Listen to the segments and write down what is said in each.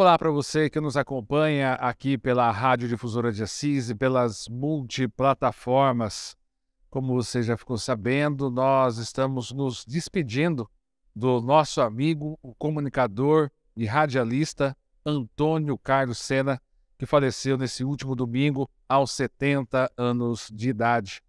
Olá para você que nos acompanha aqui pela Rádio Difusora de Assis e pelas multiplataformas. Como você já ficou sabendo, nós estamos nos despedindo do nosso amigo, o comunicador e radialista Antônio Carlos Sena, que faleceu nesse último domingo aos 70 anos de idade.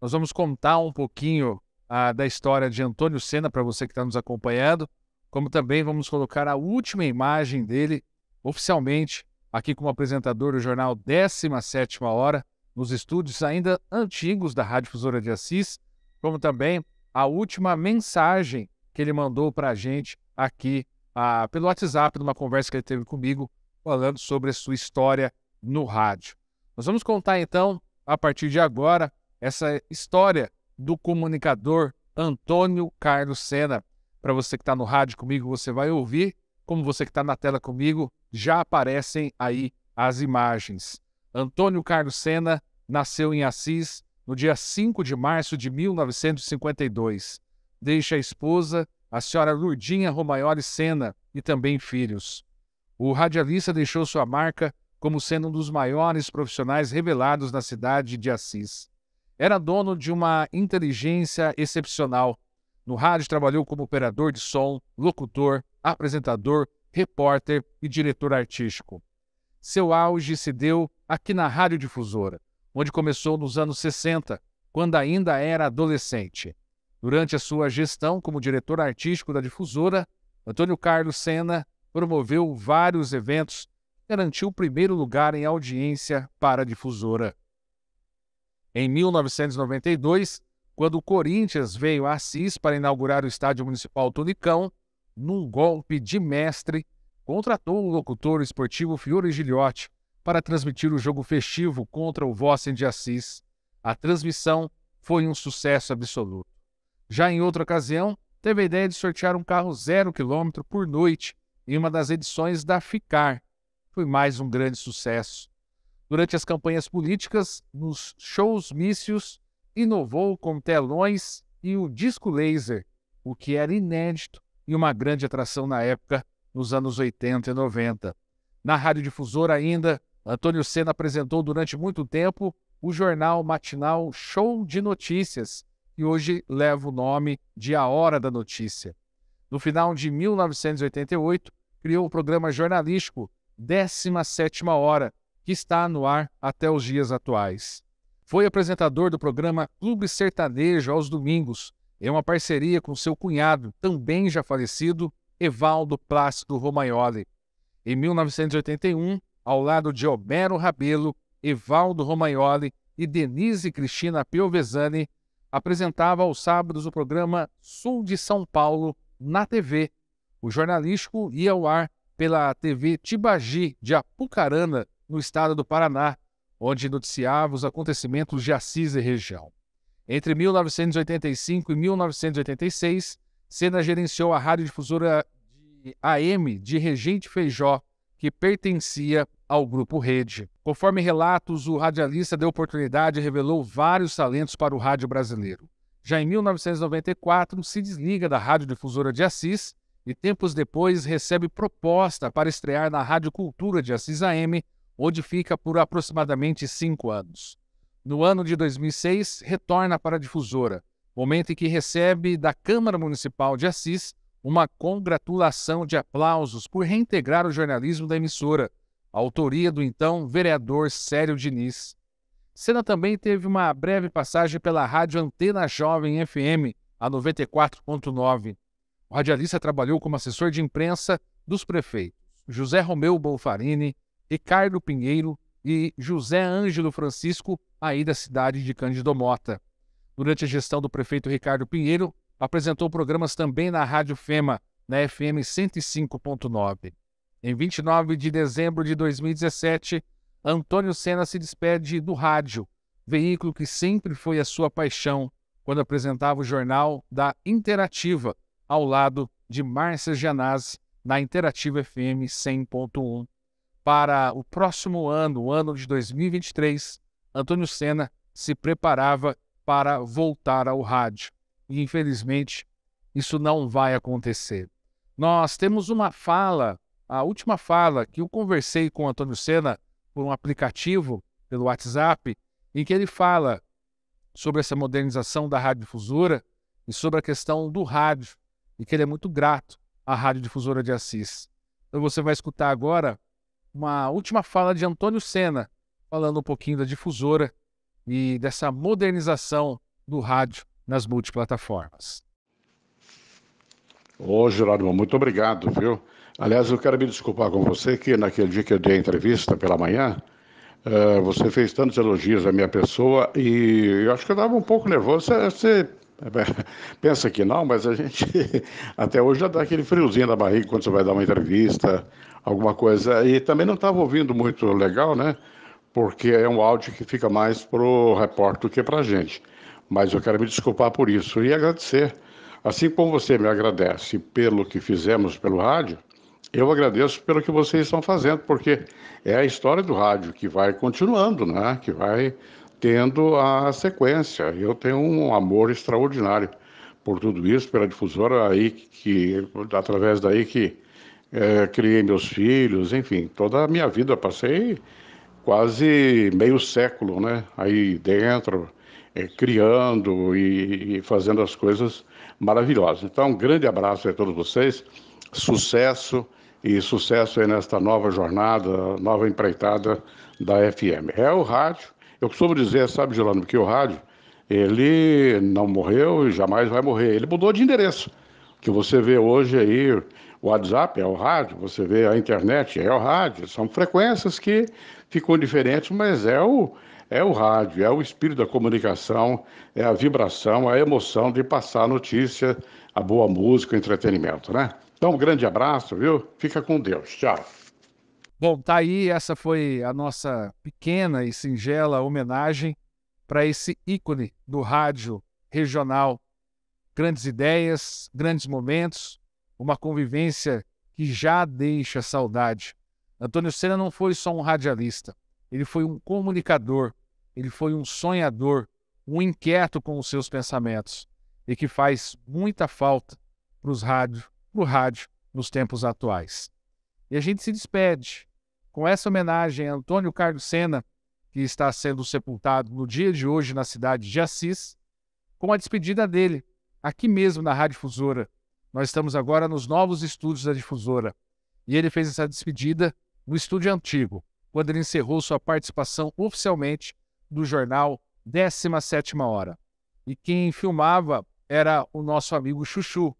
Nós vamos contar um pouquinho ah, da história de Antônio Sena para você que está nos acompanhando como também vamos colocar a última imagem dele oficialmente aqui como apresentador do jornal 17ª Hora, nos estúdios ainda antigos da Rádio Fusora de Assis, como também a última mensagem que ele mandou para a gente aqui a, pelo WhatsApp, numa conversa que ele teve comigo, falando sobre a sua história no rádio. Nós vamos contar então, a partir de agora, essa história do comunicador Antônio Carlos Sena, para você que está no rádio comigo, você vai ouvir. Como você que está na tela comigo, já aparecem aí as imagens. Antônio Carlos Sena nasceu em Assis no dia 5 de março de 1952. Deixa a esposa, a senhora Lurdinha Romaioli Sena, e também filhos. O radialista deixou sua marca como sendo um dos maiores profissionais revelados na cidade de Assis. Era dono de uma inteligência excepcional no rádio, trabalhou como operador de som, locutor, apresentador, repórter e diretor artístico. Seu auge se deu aqui na Rádio Difusora, onde começou nos anos 60, quando ainda era adolescente. Durante a sua gestão como diretor artístico da difusora, Antônio Carlos Sena promoveu vários eventos, e garantiu o primeiro lugar em audiência para a difusora. Em 1992, quando o Corinthians veio a Assis para inaugurar o estádio municipal Tunicão, num golpe de mestre, contratou o locutor esportivo Fiore Gilhote para transmitir o jogo festivo contra o Vossen de Assis. A transmissão foi um sucesso absoluto. Já em outra ocasião, teve a ideia de sortear um carro zero quilômetro por noite em uma das edições da FICAR. Foi mais um grande sucesso. Durante as campanhas políticas, nos shows mícios, inovou com telões e o disco laser, o que era inédito e uma grande atração na época, nos anos 80 e 90. Na difusora ainda, Antônio Senna apresentou durante muito tempo o jornal matinal Show de Notícias, que hoje leva o nome de A Hora da Notícia. No final de 1988, criou o programa jornalístico 17ª Hora, que está no ar até os dias atuais. Foi apresentador do programa Clube Sertanejo aos domingos, em é uma parceria com seu cunhado, também já falecido, Evaldo Plácido Romaioli. Em 1981, ao lado de Homero Rabelo, Evaldo Romaioli e Denise Cristina Piovesani, apresentava aos sábados o programa Sul de São Paulo na TV. O jornalístico ia ao ar pela TV Tibagi de Apucarana, no estado do Paraná, onde noticiava os acontecimentos de Assis e região. Entre 1985 e 1986, Senna gerenciou a radiodifusora de AM de Regente Feijó, que pertencia ao Grupo Rede. Conforme relatos, o radialista deu oportunidade e revelou vários talentos para o rádio brasileiro. Já em 1994, se desliga da radiodifusora de Assis e tempos depois recebe proposta para estrear na Rádio Cultura de Assis AM onde fica por aproximadamente cinco anos. No ano de 2006, retorna para a difusora, momento em que recebe da Câmara Municipal de Assis uma congratulação de aplausos por reintegrar o jornalismo da emissora, autoria do então vereador Célio Diniz. Senna também teve uma breve passagem pela rádio Antena Jovem FM, a 94.9. O radialista trabalhou como assessor de imprensa dos prefeitos José Romeu Bolfarini, Ricardo Pinheiro e José Ângelo Francisco, aí da cidade de Cândido Mota. Durante a gestão do prefeito Ricardo Pinheiro, apresentou programas também na Rádio Fema, na FM 105.9. Em 29 de dezembro de 2017, Antônio Senna se despede do rádio, veículo que sempre foi a sua paixão, quando apresentava o jornal da Interativa, ao lado de Márcia Janazzi, na Interativa FM 100.1 para o próximo ano, o ano de 2023, Antônio Senna se preparava para voltar ao rádio. E, infelizmente, isso não vai acontecer. Nós temos uma fala, a última fala que eu conversei com Antônio Senna por um aplicativo, pelo WhatsApp, em que ele fala sobre essa modernização da radiodifusora e sobre a questão do rádio, e que ele é muito grato à Rádio Difusora de Assis. Então você vai escutar agora uma última fala de Antônio Senna, falando um pouquinho da difusora e dessa modernização do rádio nas multiplataformas. Ô, Gerardo, muito obrigado, viu? Aliás, eu quero me desculpar com você que naquele dia que eu dei a entrevista pela manhã, eh, você fez tantos elogios à minha pessoa e eu acho que eu estava um pouco nervoso. Você, é, pensa que não, mas a gente até hoje já dá aquele friozinho na barriga quando você vai dar uma entrevista, alguma coisa. E também não estava ouvindo muito legal, né? Porque é um áudio que fica mais para o repórter do que para a gente. Mas eu quero me desculpar por isso e agradecer. Assim como você me agradece pelo que fizemos pelo rádio, eu agradeço pelo que vocês estão fazendo, porque é a história do rádio que vai continuando, né? Que vai tendo a sequência. Eu tenho um amor extraordinário por tudo isso, pela difusora aí que através daí que é, criei meus filhos, enfim, toda a minha vida passei quase meio século, né? Aí dentro, é, criando e, e, fazendo as coisas maravilhosas. Então, um grande abraço a todos vocês, sucesso e sucesso aí nesta nova jornada, nova empreitada da FM. É o rádio eu costumo dizer, sabe, Geraldo, que o rádio, ele não morreu e jamais vai morrer. Ele mudou de endereço. O que você vê hoje aí, o WhatsApp é o rádio, você vê a internet é o rádio. São frequências que ficam diferentes, mas é o, é o rádio, é o espírito da comunicação, é a vibração, a emoção de passar a notícia, a boa música, o entretenimento, né? Então, um grande abraço, viu? Fica com Deus. Tchau. Bom, tá aí, essa foi a nossa pequena e singela homenagem para esse ícone do rádio regional. Grandes ideias, grandes momentos, uma convivência que já deixa saudade. Antônio Senna não foi só um radialista, ele foi um comunicador, ele foi um sonhador, um inquieto com os seus pensamentos e que faz muita falta para o rádio nos tempos atuais. E a gente se despede com essa homenagem a Antônio Carlos Sena, que está sendo sepultado no dia de hoje na cidade de Assis, com a despedida dele, aqui mesmo na Rádio Difusora. Nós estamos agora nos novos estúdios da Difusora. E ele fez essa despedida no estúdio antigo, quando ele encerrou sua participação oficialmente do jornal 17 Hora. E quem filmava era o nosso amigo Chuchu.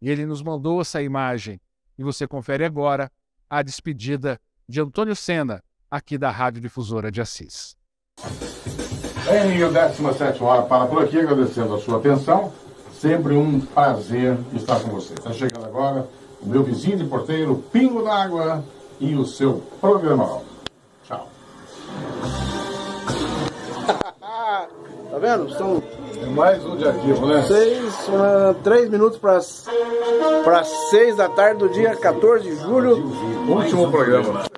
E ele nos mandou essa imagem. E você confere agora a despedida de Antônio Sena, aqui da Rádio Difusora de Assis. Em 17 hora para por aqui, agradecendo a sua atenção. Sempre um prazer estar com você. Está chegando agora o meu vizinho de porteiro, Pingo d'Água, e o seu programa. Tchau. tá vendo? São é mais um de arquivo, né? Seis, uh, três minutos para seis da tarde do dia 14 de julho. Último programa, né?